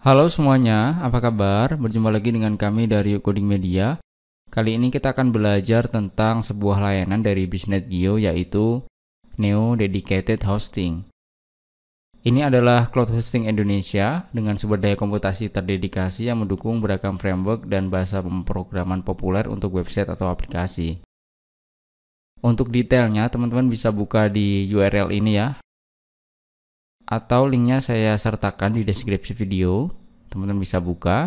Halo semuanya, apa kabar? Berjumpa lagi dengan kami dari Coding Media. Kali ini kita akan belajar tentang sebuah layanan dari bisnet Geo yaitu Neo Dedicated Hosting. Ini adalah cloud hosting Indonesia dengan sumber daya komputasi terdedikasi yang mendukung beragam framework dan bahasa pemrograman populer untuk website atau aplikasi. Untuk detailnya, teman-teman bisa buka di URL ini ya, atau linknya saya sertakan di deskripsi video. Teman-teman bisa buka.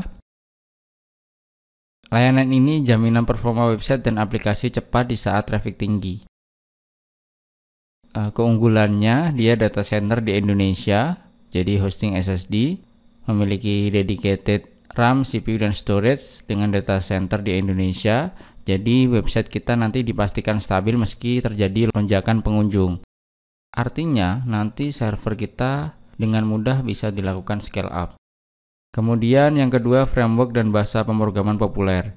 Layanan ini jaminan performa website dan aplikasi cepat di saat traffic tinggi. Eh, keunggulannya, dia data center di Indonesia, jadi hosting SSD, memiliki dedicated RAM, CPU, dan storage dengan data center di Indonesia. Jadi website kita nanti dipastikan stabil meski terjadi lonjakan pengunjung. Artinya, nanti server kita dengan mudah bisa dilakukan scale up. Kemudian yang kedua, framework dan bahasa pemrograman populer.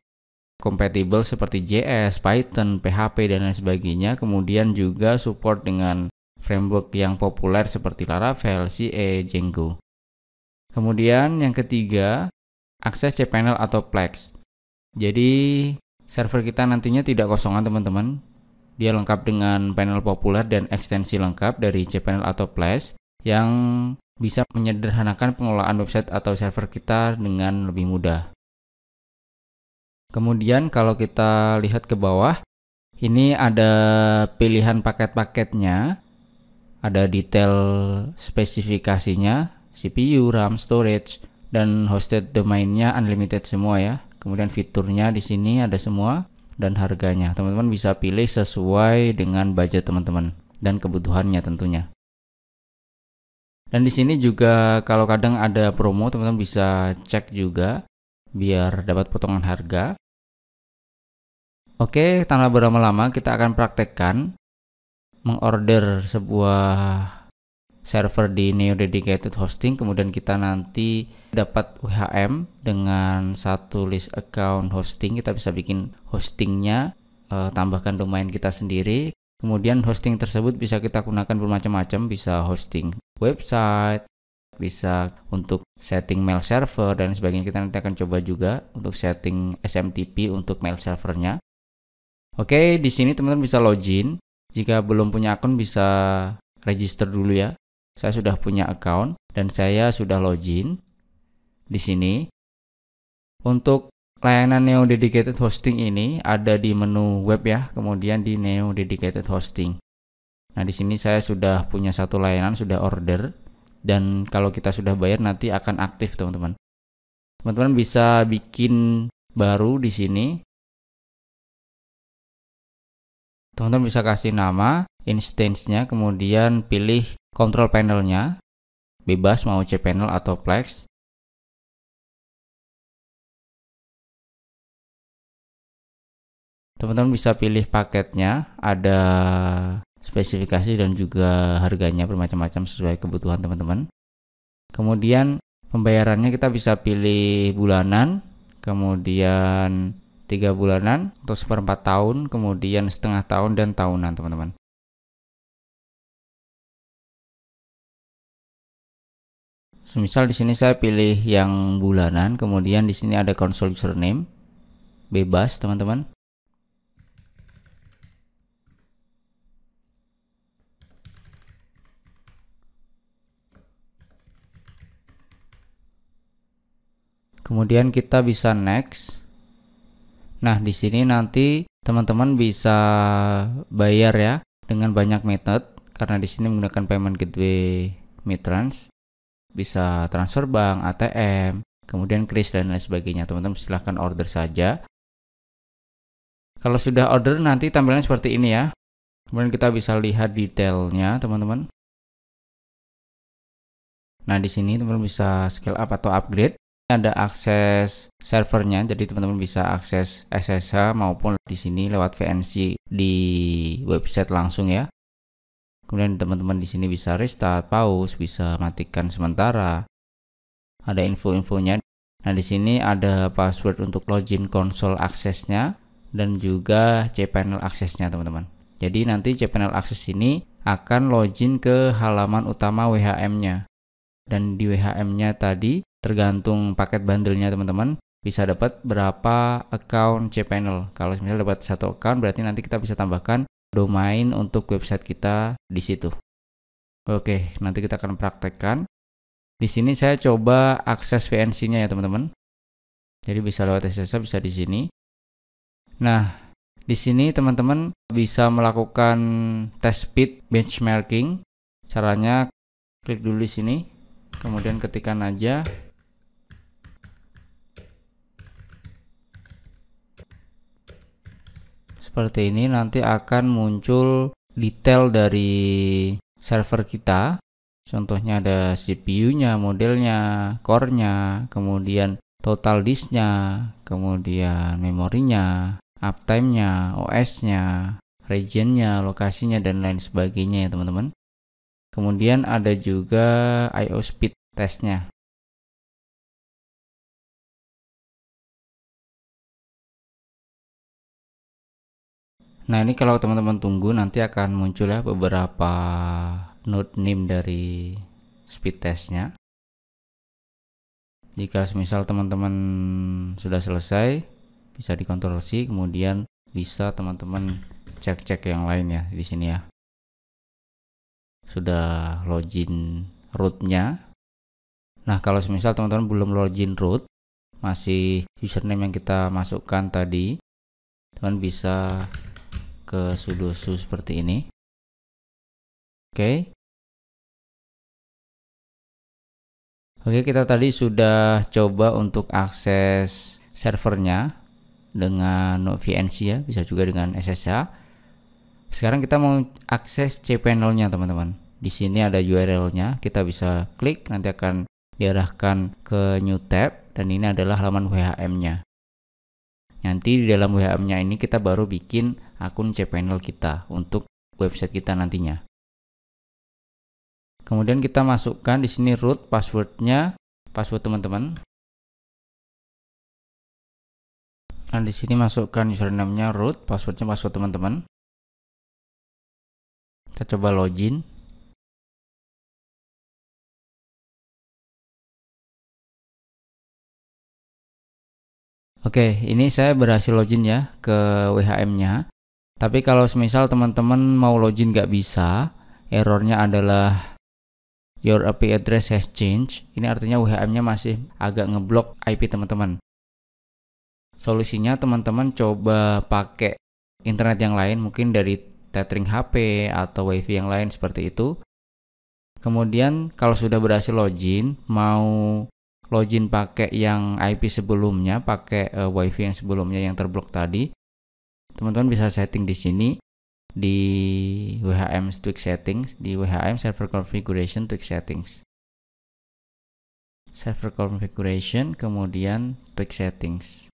Compatible seperti JS, Python, PHP, dan lain sebagainya. Kemudian juga support dengan framework yang populer seperti Laravel, CA, Django. Kemudian yang ketiga, akses cPanel atau Plex. Jadi, server kita nantinya tidak kosongan teman-teman. Dia lengkap dengan panel populer dan ekstensi lengkap dari cPanel atau Flash yang bisa menyederhanakan pengelolaan website atau server kita dengan lebih mudah. Kemudian kalau kita lihat ke bawah, ini ada pilihan paket-paketnya. Ada detail spesifikasinya, CPU, RAM, storage, dan hosted domainnya unlimited semua ya. Kemudian fiturnya di sini ada semua dan harganya. Teman-teman bisa pilih sesuai dengan budget teman-teman dan kebutuhannya tentunya. Dan di sini juga kalau kadang ada promo, teman-teman bisa cek juga biar dapat potongan harga. Oke, tanpa berlama-lama kita akan praktekkan mengorder sebuah server di Neo Dedicated Hosting kemudian kita nanti dapat UHM dengan satu list account hosting kita bisa bikin hostingnya eh, tambahkan domain kita sendiri kemudian hosting tersebut bisa kita gunakan bermacam-macam bisa hosting website bisa untuk setting mail server dan sebagainya kita nanti akan coba juga untuk setting SMTP untuk mail servernya Oke, di sini teman-teman bisa login. Jika belum punya akun bisa register dulu ya saya sudah punya account dan saya sudah login di sini. Untuk layanan Neo Dedicated Hosting ini ada di menu web ya, kemudian di Neo Dedicated Hosting. Nah, di sini saya sudah punya satu layanan, sudah order dan kalau kita sudah bayar nanti akan aktif, teman-teman. Teman-teman bisa bikin baru di sini. Teman-teman bisa kasih nama instance-nya, kemudian pilih Control panelnya, bebas mau cPanel atau Plex. Teman-teman bisa pilih paketnya, ada spesifikasi dan juga harganya bermacam-macam sesuai kebutuhan teman-teman. Kemudian pembayarannya kita bisa pilih bulanan, kemudian tiga bulanan untuk seperempat tahun, kemudian setengah tahun dan tahunan teman-teman. Semisal di sini saya pilih yang bulanan, kemudian di sini ada console username bebas, teman-teman. Kemudian kita bisa next. Nah, di sini nanti teman-teman bisa bayar ya dengan banyak method karena di sini menggunakan payment gateway Mitrans bisa transfer bank, ATM, kemudian kris dan lain sebagainya. Teman-teman silahkan order saja. Kalau sudah order nanti tampilannya seperti ini ya. Kemudian kita bisa lihat detailnya teman-teman. Nah di sini teman-teman bisa scale up atau upgrade. Ada akses servernya, jadi teman-teman bisa akses SSH maupun di sini lewat VNC di website langsung ya. Kemudian teman-teman di sini bisa restart, pause, bisa matikan sementara. Ada info-infonya. Nah, di sini ada password untuk login konsol aksesnya dan juga cPanel aksesnya, teman-teman. Jadi nanti cPanel akses ini akan login ke halaman utama WHM-nya. Dan di WHM-nya tadi tergantung paket bundle teman-teman, bisa dapat berapa account cPanel. Kalau misalnya dapat satu account berarti nanti kita bisa tambahkan domain untuk website kita di situ. Oke, nanti kita akan praktekkan. Di sini saya coba akses VNC-nya ya teman-teman. Jadi bisa lewat SSH, bisa di sini. Nah, di sini teman-teman bisa melakukan test speed benchmarking. Caranya klik dulu di sini, kemudian ketikkan aja seperti ini nanti akan muncul detail dari server kita contohnya ada CPU-nya, modelnya, core-nya, kemudian total disk-nya, kemudian memorinya, uptime-nya, OS-nya, region-nya, lokasinya, dan lain sebagainya ya teman-teman. Kemudian ada juga IO speed test-nya. Nah ini kalau teman-teman tunggu nanti akan muncul ya beberapa node name dari speed testnya. Jika semisal teman-teman sudah selesai bisa dikontrol sih kemudian bisa teman-teman cek-cek yang lain ya di sini ya. Sudah login rootnya. Nah kalau semisal teman-teman belum login root masih username yang kita masukkan tadi teman bisa ke sudo su seperti ini. Oke. Oke, kita tadi sudah coba untuk akses servernya dengan VNC ya, bisa juga dengan SSH. Sekarang kita mau akses cPanel-nya, teman-teman. Di sini ada URL-nya, kita bisa klik nanti akan diarahkan ke new tab dan ini adalah halaman WHM-nya. Nanti di dalam WHM-nya ini kita baru bikin akun cPanel kita untuk website kita nantinya. Kemudian kita masukkan di sini root passwordnya, password teman-teman. Nah, di sini masukkan username-nya root, passwordnya password teman-teman. Kita coba login. Oke, ini saya berhasil login ya ke WHM-nya. Tapi kalau semisal teman-teman mau login nggak bisa, errornya adalah your IP address has changed. Ini artinya WHM-nya masih agak ngeblok IP teman-teman. Solusinya teman-teman coba pakai internet yang lain, mungkin dari tethering HP atau WiFi yang lain seperti itu. Kemudian kalau sudah berhasil login, mau login pakai yang IP sebelumnya, pakai e, WiFi yang sebelumnya yang terblok tadi, teman-teman bisa setting di sini di WHM tweak settings di WHM server configuration tweak settings server configuration kemudian tweak settings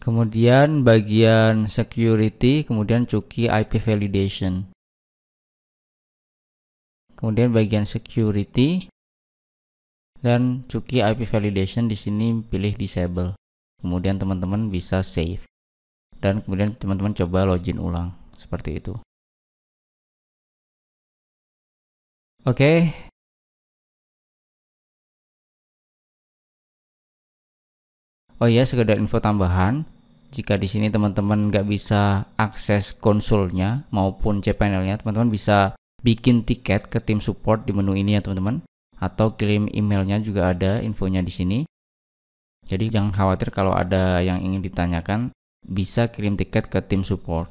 kemudian bagian security kemudian cuki IP validation kemudian bagian security dan cuki IP validation di sini pilih disable kemudian teman-teman bisa save dan kemudian teman-teman coba login ulang seperti itu oke okay. oh iya sekedar info tambahan jika di sini teman-teman nggak bisa akses konsolnya maupun cPanelnya teman-teman bisa bikin tiket ke tim support di menu ini ya teman-teman atau kirim emailnya juga ada infonya di sini jadi jangan khawatir kalau ada yang ingin ditanyakan bisa kirim tiket ke tim support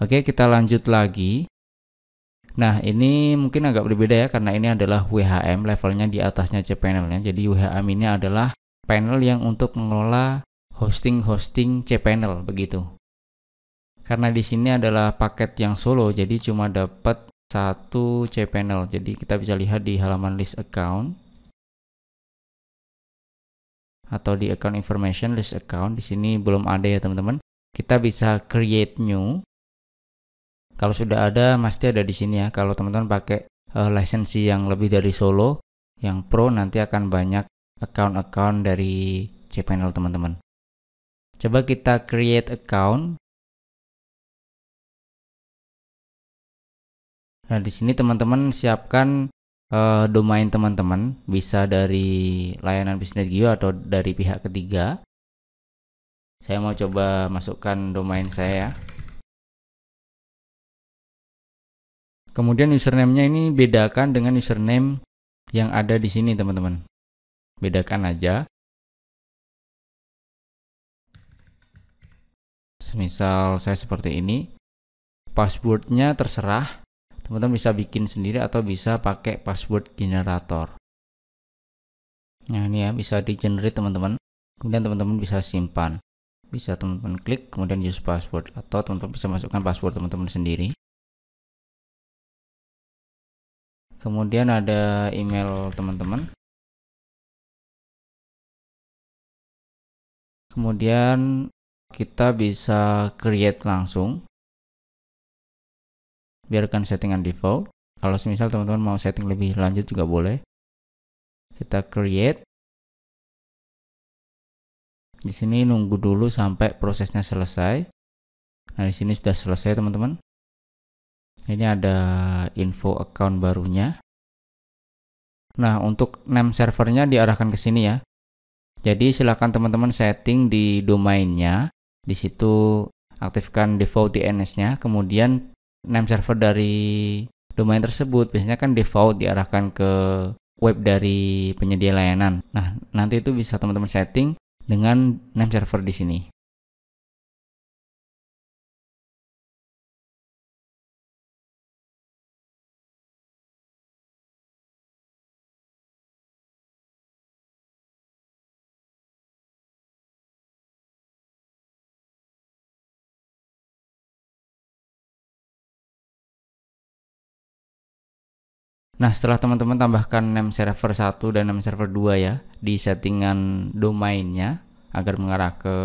Oke kita lanjut lagi Nah ini mungkin agak berbeda ya karena ini adalah WHM levelnya di atasnya cPanelnya jadi WHM ini adalah panel yang untuk mengelola hosting-hosting cPanel begitu karena di sini adalah paket yang solo jadi cuma dapat satu cPanel jadi kita bisa lihat di halaman list account atau di account information list account di sini belum ada ya teman-teman kita bisa create new kalau sudah ada pasti ada di sini ya kalau teman-teman pakai uh, lisensi yang lebih dari solo yang pro nanti akan banyak account-account dari cPanel teman-teman coba kita create account Nah, di sini teman-teman siapkan uh, domain teman-teman, bisa dari layanan bisnis geo atau dari pihak ketiga. Saya mau coba masukkan domain saya ya. Kemudian username-nya ini bedakan dengan username yang ada di sini, teman-teman. Bedakan aja. Misal saya seperti ini. Passwordnya terserah teman-teman bisa bikin sendiri atau bisa pakai password generator nah ini ya bisa di generate teman-teman kemudian teman-teman bisa simpan bisa teman-teman klik kemudian use password atau teman-teman bisa masukkan password teman-teman sendiri kemudian ada email teman-teman kemudian kita bisa create langsung biarkan settingan default kalau semisal teman-teman mau setting lebih lanjut juga boleh kita create di sini nunggu dulu sampai prosesnya selesai nah di sini sudah selesai teman-teman ini ada info account barunya nah untuk name servernya diarahkan ke sini ya jadi silakan teman-teman setting di domainnya di situ aktifkan default DNS-nya kemudian name server dari domain tersebut biasanya kan default diarahkan ke web dari penyedia layanan. Nah, nanti itu bisa teman-teman setting dengan name server di sini. Nah, setelah teman-teman tambahkan name server 1 dan name server 2 ya di settingan domainnya agar mengarah ke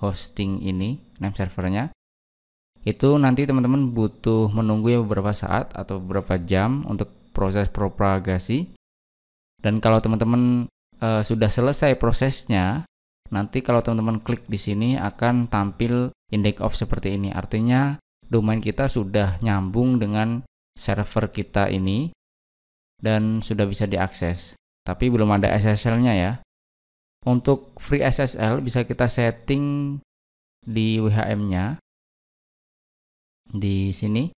hosting ini name servernya itu nanti teman-teman butuh menunggu ya beberapa saat atau beberapa jam untuk proses propagasi dan kalau teman-teman e, sudah selesai prosesnya nanti kalau teman-teman klik di sini akan tampil index of seperti ini artinya domain kita sudah nyambung dengan server kita ini dan sudah bisa diakses. Tapi belum ada SSL-nya ya. Untuk free SSL bisa kita setting di WHM-nya. Di sini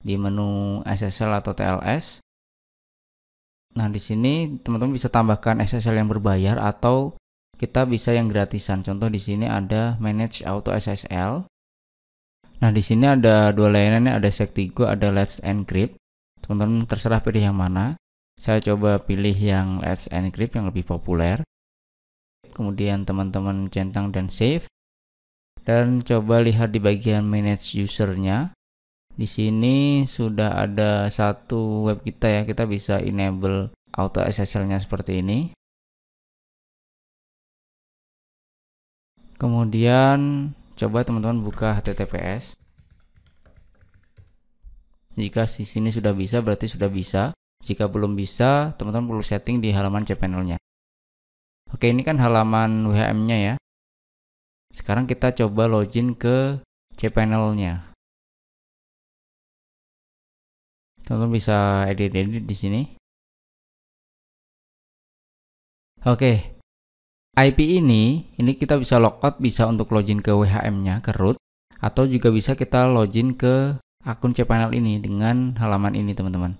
di menu SSL atau TLS. Nah, di sini teman-teman bisa tambahkan SSL yang berbayar atau kita bisa yang gratisan. Contoh di sini ada manage auto SSL. Nah, di sini ada dua layanannya, ada Sec3, ada Let's Encrypt teman-teman terserah pilih yang mana saya coba pilih yang Let's Encrypt yang lebih populer kemudian teman-teman centang dan save dan coba lihat di bagian manage usernya di sini sudah ada satu web kita ya kita bisa enable auto SSL nya seperti ini kemudian coba teman-teman buka HTTPS jika di sini sudah bisa berarti sudah bisa. Jika belum bisa, teman-teman perlu setting di halaman cPanelnya. Oke, ini kan halaman WHM-nya ya. Sekarang kita coba login ke cPanelnya. Teman-teman bisa edit-edit di sini. Oke. IP ini ini kita bisa logout bisa untuk login ke WHM-nya ke root atau juga bisa kita login ke akun cPanel ini dengan halaman ini teman-teman.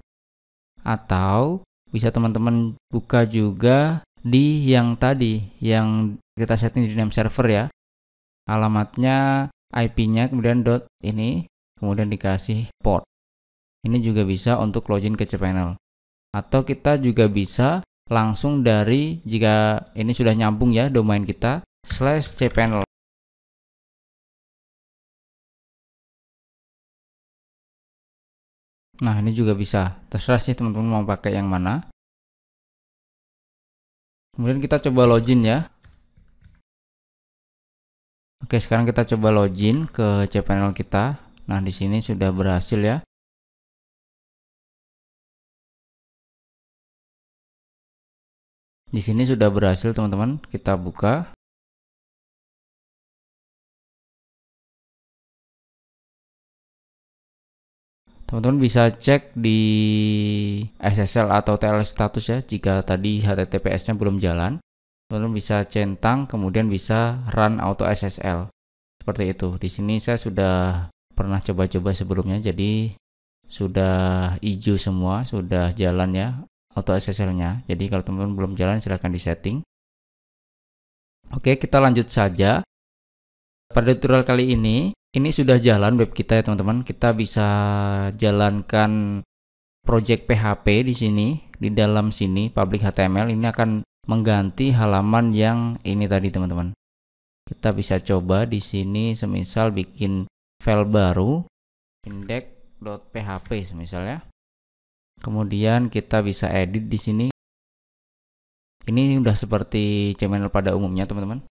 Atau bisa teman-teman buka juga di yang tadi yang kita setting di name server ya. Alamatnya IP-nya kemudian dot ini kemudian dikasih port. Ini juga bisa untuk login ke cPanel. Atau kita juga bisa langsung dari jika ini sudah nyambung ya domain kita slash cPanel Nah, ini juga bisa. Terserah sih teman-teman mau pakai yang mana. Kemudian kita coba login ya. Oke, sekarang kita coba login ke cPanel kita. Nah, di sini sudah berhasil ya. Di sini sudah berhasil teman-teman. Kita buka. Teman-teman bisa cek di SSL atau TLS status ya jika tadi HTTPS-nya belum jalan. Teman-teman bisa centang kemudian bisa run auto SSL. Seperti itu. Di sini saya sudah pernah coba-coba sebelumnya jadi sudah hijau semua, sudah jalan ya auto SSL-nya. Jadi kalau teman-teman belum jalan silahkan di setting. Oke, kita lanjut saja. Pada tutorial kali ini, ini sudah jalan web kita ya teman-teman. Kita bisa jalankan project PHP di sini, di dalam sini public HTML ini akan mengganti halaman yang ini tadi teman-teman. Kita bisa coba di sini semisal bikin file baru index.php semisal ya. Kemudian kita bisa edit di sini. Ini sudah seperti CML pada umumnya teman-teman.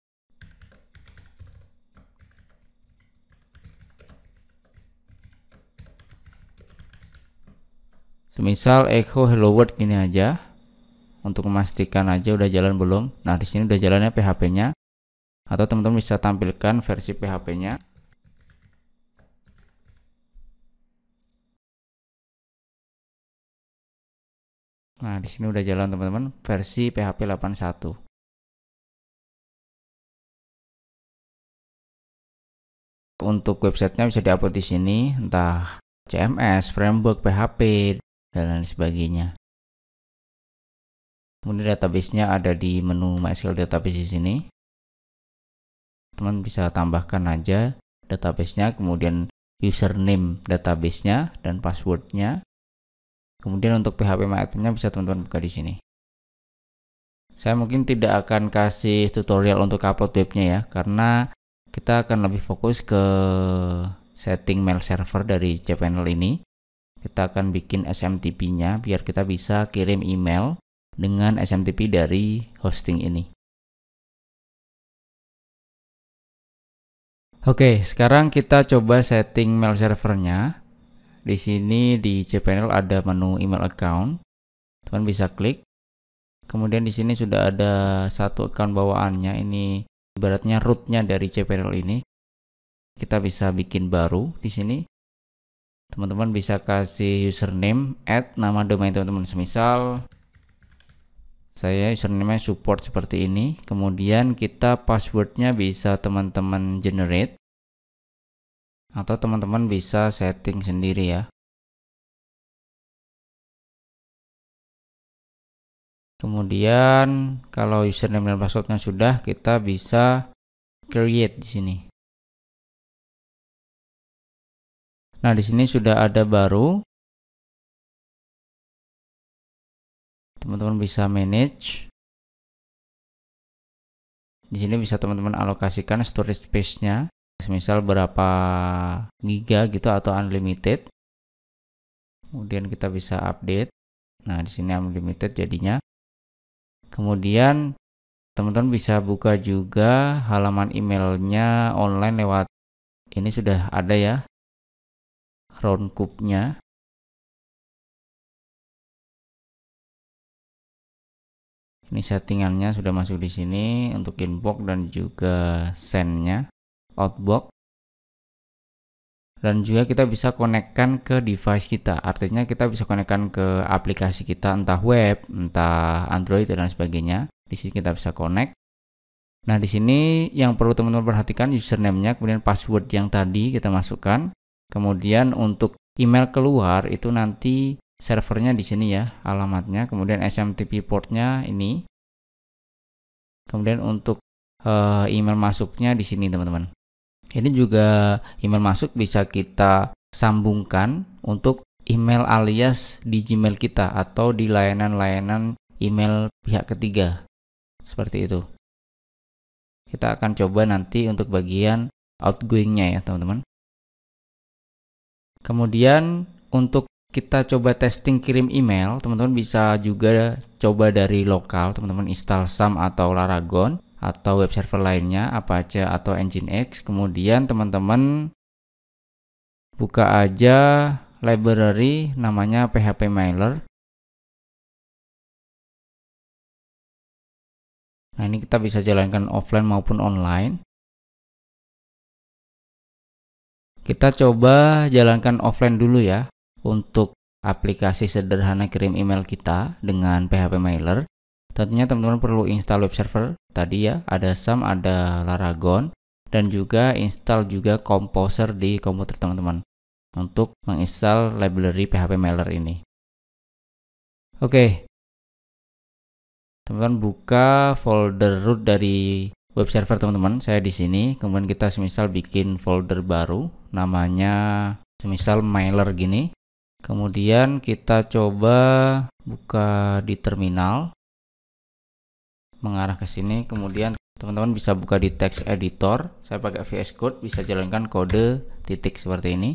semisal echo hello world gini aja untuk memastikan aja udah jalan belum. Nah, di sini udah jalannya PHP-nya. Atau teman-teman bisa tampilkan versi PHP-nya. Nah, di sini udah jalan teman-teman versi PHP 81. Untuk websitenya bisa diupload di sini, entah CMS, framework, PHP, dan lain sebagainya kemudian database-nya ada di menu MySQL database di sini teman bisa tambahkan aja database-nya kemudian username database-nya dan password-nya kemudian untuk PHP MyAdmin-nya bisa teman-teman buka di sini saya mungkin tidak akan kasih tutorial untuk upload webnya ya karena kita akan lebih fokus ke setting mail server dari cPanel ini kita akan bikin SMTP-nya biar kita bisa kirim email dengan SMTP dari hosting ini. Oke, sekarang kita coba setting mail servernya. Di sini di cPanel ada menu email account. Teman bisa klik. Kemudian di sini sudah ada satu account bawaannya. Ini ibaratnya rootnya dari cPanel ini. Kita bisa bikin baru di sini teman-teman bisa kasih username add nama domain teman-teman semisal saya username support seperti ini kemudian kita passwordnya bisa teman-teman generate atau teman-teman bisa setting sendiri ya kemudian kalau username dan passwordnya sudah kita bisa create di sini Nah, di sini sudah ada baru. Teman-teman bisa manage. Di sini bisa teman-teman alokasikan storage space-nya. Misal berapa giga gitu atau unlimited. Kemudian kita bisa update. Nah, di sini unlimited jadinya. Kemudian teman-teman bisa buka juga halaman emailnya online lewat ini sudah ada ya round cube-nya ini settingannya sudah masuk di sini untuk inbox dan juga sendnya outbox dan juga kita bisa konekkan ke device kita artinya kita bisa konekkan ke aplikasi kita entah web entah Android dan sebagainya di sini kita bisa connect nah di sini yang perlu teman-teman perhatikan username-nya kemudian password yang tadi kita masukkan Kemudian untuk email keluar itu nanti servernya di sini ya alamatnya. Kemudian SMTP portnya ini. Kemudian untuk eh, email masuknya di sini teman-teman. Ini juga email masuk bisa kita sambungkan untuk email alias di Gmail kita atau di layanan-layanan email pihak ketiga. Seperti itu. Kita akan coba nanti untuk bagian outgoingnya ya teman-teman. Kemudian untuk kita coba testing kirim email, teman-teman bisa juga coba dari lokal, teman-teman install SAM atau Laragon atau web server lainnya, Apache atau Engine X. Kemudian teman-teman buka aja library namanya PHP Mailer. Nah, ini kita bisa jalankan offline maupun online. Kita coba jalankan offline dulu ya untuk aplikasi sederhana kirim email kita dengan PHP Mailer. Tentunya teman-teman perlu install web server tadi ya, ada SAM, ada Laragon, dan juga install juga Composer di komputer teman-teman untuk menginstal library PHP Mailer ini. Oke, teman-teman buka folder root dari web server teman-teman saya di sini kemudian kita semisal bikin folder baru namanya semisal mailer gini kemudian kita coba buka di terminal mengarah ke sini kemudian teman-teman bisa buka di text editor saya pakai VS Code bisa jalankan kode titik seperti ini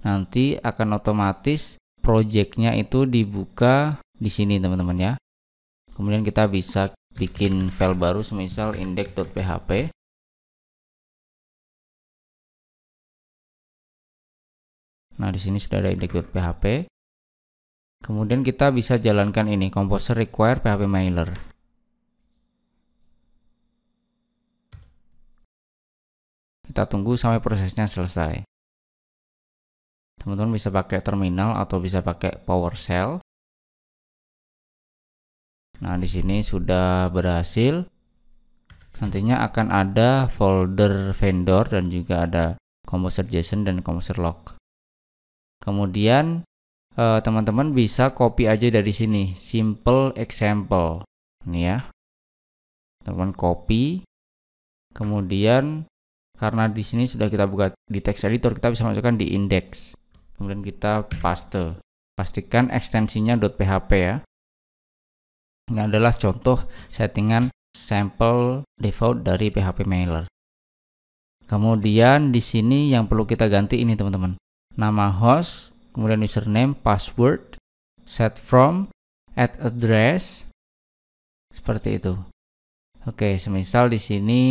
nanti akan otomatis projectnya itu dibuka di sini teman-teman ya kemudian kita bisa bikin file baru semisal index.php Nah, di sini sudah ada index.php. Kemudian kita bisa jalankan ini composer require php mailer. Kita tunggu sampai prosesnya selesai. Teman-teman bisa pakai terminal atau bisa pakai PowerShell. Nah, di sini sudah berhasil. Nantinya akan ada folder vendor dan juga ada composer JSON dan composer log. Kemudian eh, teman-teman eh, bisa copy aja dari sini, simple example. Ini ya. Teman copy. Kemudian karena di sini sudah kita buka di text editor, kita bisa masukkan di index. Kemudian kita paste. Pastikan ekstensinya .php ya. Ini adalah contoh settingan sampel default dari PHP Mailer. Kemudian di sini yang perlu kita ganti ini teman-teman. Nama host, kemudian username, password, set from, add address, seperti itu. Oke, semisal di sini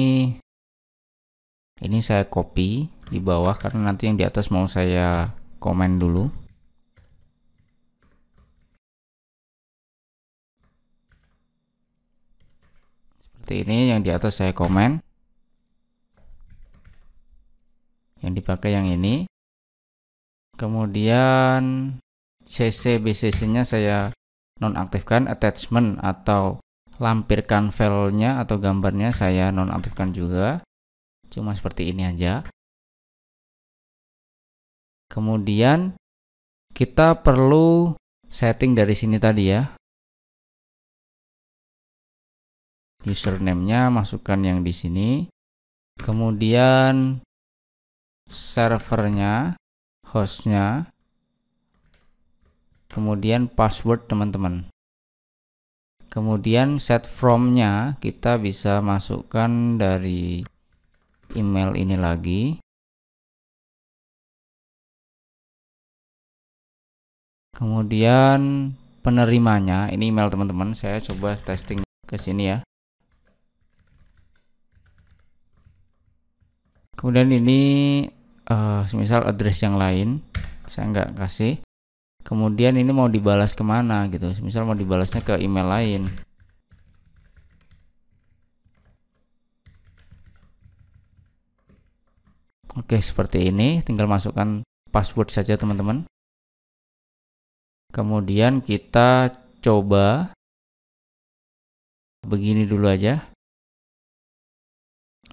ini saya copy di bawah karena nanti yang di atas mau saya komen dulu. seperti ini yang di atas saya komen yang dipakai yang ini kemudian CC BCC nya saya nonaktifkan attachment atau lampirkan filenya atau gambarnya saya nonaktifkan juga cuma seperti ini aja kemudian kita perlu setting dari sini tadi ya username-nya masukkan yang di sini kemudian servernya hostnya kemudian password teman-teman kemudian set from-nya kita bisa masukkan dari email ini lagi kemudian penerimanya ini email teman-teman saya coba testing ke sini ya kemudian ini uh, eh, misal address yang lain saya nggak kasih kemudian ini mau dibalas kemana gitu misal mau dibalasnya ke email lain Oke seperti ini tinggal masukkan password saja teman-teman kemudian kita coba begini dulu aja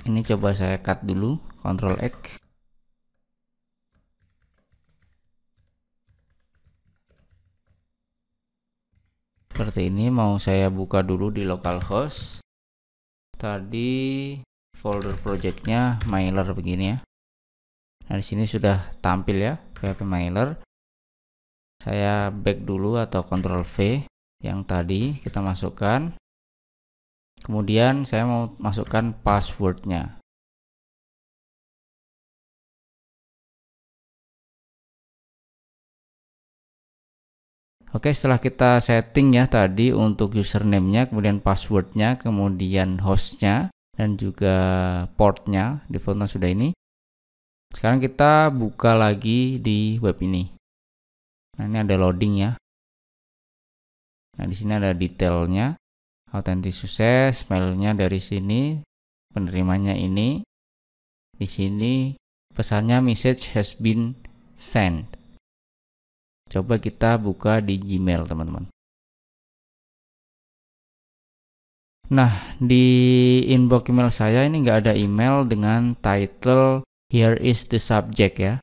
ini coba saya cut dulu Ctrl X seperti ini mau saya buka dulu di localhost tadi folder projectnya mailer begini ya nah di sini sudah tampil ya PHP mailer saya back dulu atau Ctrl V yang tadi kita masukkan kemudian saya mau masukkan passwordnya Oke setelah kita setting ya tadi untuk username-nya kemudian passwordnya kemudian hostnya dan juga portnya defaultnya sudah ini sekarang kita buka lagi di web ini nah ini ada loading ya nah di sini ada detailnya authentic sukses mailnya dari sini penerimanya ini di sini pesannya message has been sent coba kita buka di Gmail teman-teman Nah, di inbox email saya ini nggak ada email dengan title Here is the subject ya.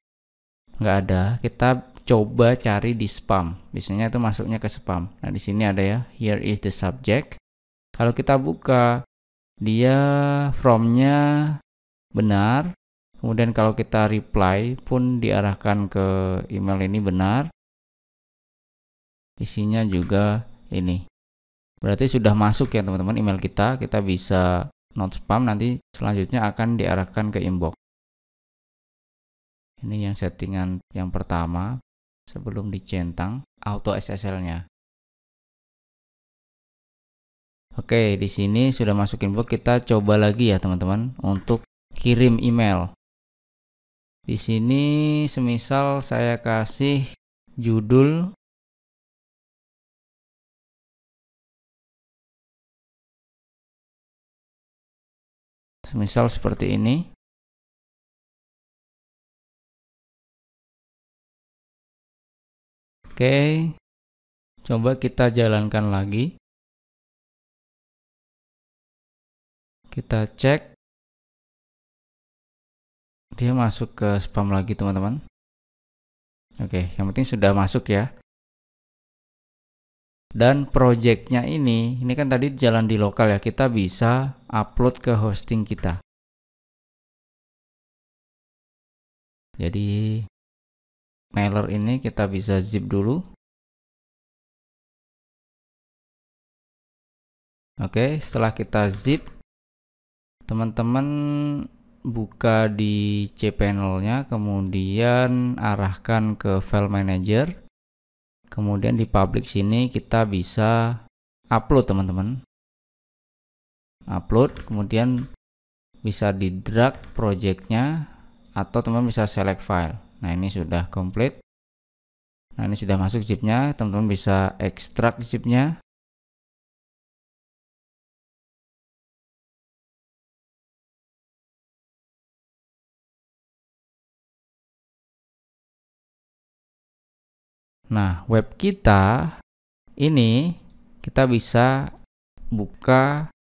Nggak ada. Kita coba cari di spam. Biasanya itu masuknya ke spam. Nah, di sini ada ya. Here is the subject. Kalau kita buka, dia from-nya benar. Kemudian kalau kita reply pun diarahkan ke email ini benar. Isinya juga ini. Berarti sudah masuk ya teman-teman email kita. Kita bisa not spam nanti selanjutnya akan diarahkan ke inbox. Ini yang settingan yang pertama sebelum dicentang auto SSL-nya. Oke, di sini sudah masuk inbox, kita coba lagi ya teman-teman untuk kirim email. Di sini semisal saya kasih judul semisal seperti ini. Oke, coba kita jalankan lagi. kita cek dia masuk ke spam lagi teman-teman oke yang penting sudah masuk ya dan projectnya ini ini kan tadi jalan di lokal ya kita bisa upload ke hosting kita jadi mailer ini kita bisa zip dulu oke setelah kita zip teman-teman buka di cPanel-nya, kemudian arahkan ke file manager. Kemudian di public sini kita bisa upload teman-teman. Upload, kemudian bisa di drag projectnya atau teman teman bisa select file. Nah ini sudah complete. Nah ini sudah masuk zipnya, teman-teman bisa ekstrak zipnya. Nah, web kita ini kita bisa buka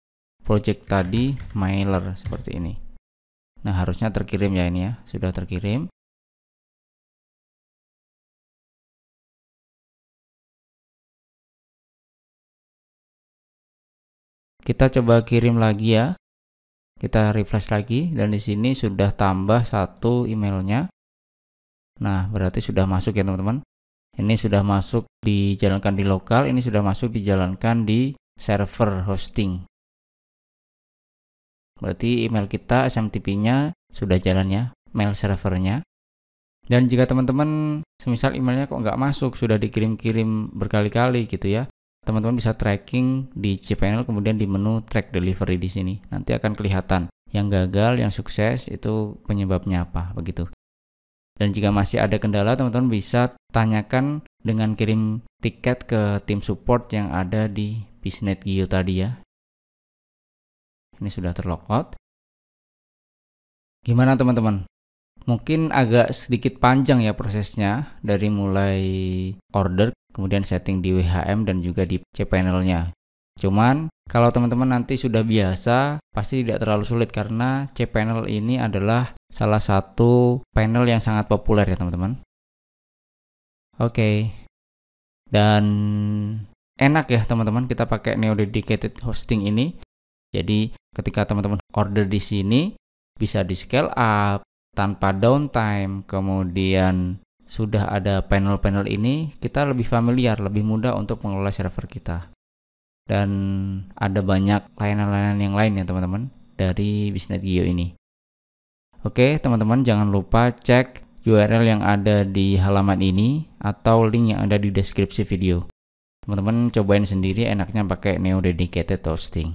project tadi mailer seperti ini. Nah, harusnya terkirim ya ini ya, sudah terkirim. Kita coba kirim lagi ya. Kita refresh lagi dan di sini sudah tambah satu emailnya. Nah, berarti sudah masuk ya teman-teman ini sudah masuk dijalankan di lokal, ini sudah masuk dijalankan di server hosting. Berarti email kita SMTP-nya sudah jalan ya, mail servernya. Dan jika teman-teman semisal emailnya kok nggak masuk, sudah dikirim-kirim berkali-kali gitu ya, teman-teman bisa tracking di cPanel kemudian di menu track delivery di sini. Nanti akan kelihatan yang gagal, yang sukses itu penyebabnya apa begitu. Dan jika masih ada kendala, teman-teman bisa tanyakan dengan kirim tiket ke tim support yang ada di Bisnet Gio tadi ya. Ini sudah terlokot. Gimana teman-teman? Mungkin agak sedikit panjang ya prosesnya dari mulai order, kemudian setting di WHM dan juga di cPanel-nya. Cuman kalau teman-teman nanti sudah biasa, pasti tidak terlalu sulit karena cPanel ini adalah salah satu panel yang sangat populer ya teman-teman. Oke, okay. dan enak ya teman-teman kita pakai Neo Dedicated Hosting ini. Jadi ketika teman-teman order di sini bisa di scale up tanpa downtime, kemudian sudah ada panel-panel ini, kita lebih familiar, lebih mudah untuk mengelola server kita dan ada banyak layanan-layanan yang lain ya teman-teman dari Bisnet Geo ini. Oke teman-teman jangan lupa cek URL yang ada di halaman ini atau link yang ada di deskripsi video. Teman-teman cobain sendiri enaknya pakai Neo Dedicated Hosting.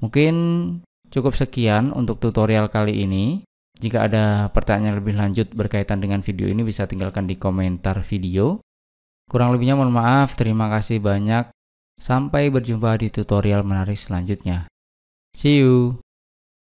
Mungkin cukup sekian untuk tutorial kali ini. Jika ada pertanyaan lebih lanjut berkaitan dengan video ini bisa tinggalkan di komentar video. Kurang lebihnya mohon maaf, terima kasih banyak Sampai berjumpa di tutorial menarik selanjutnya. See you!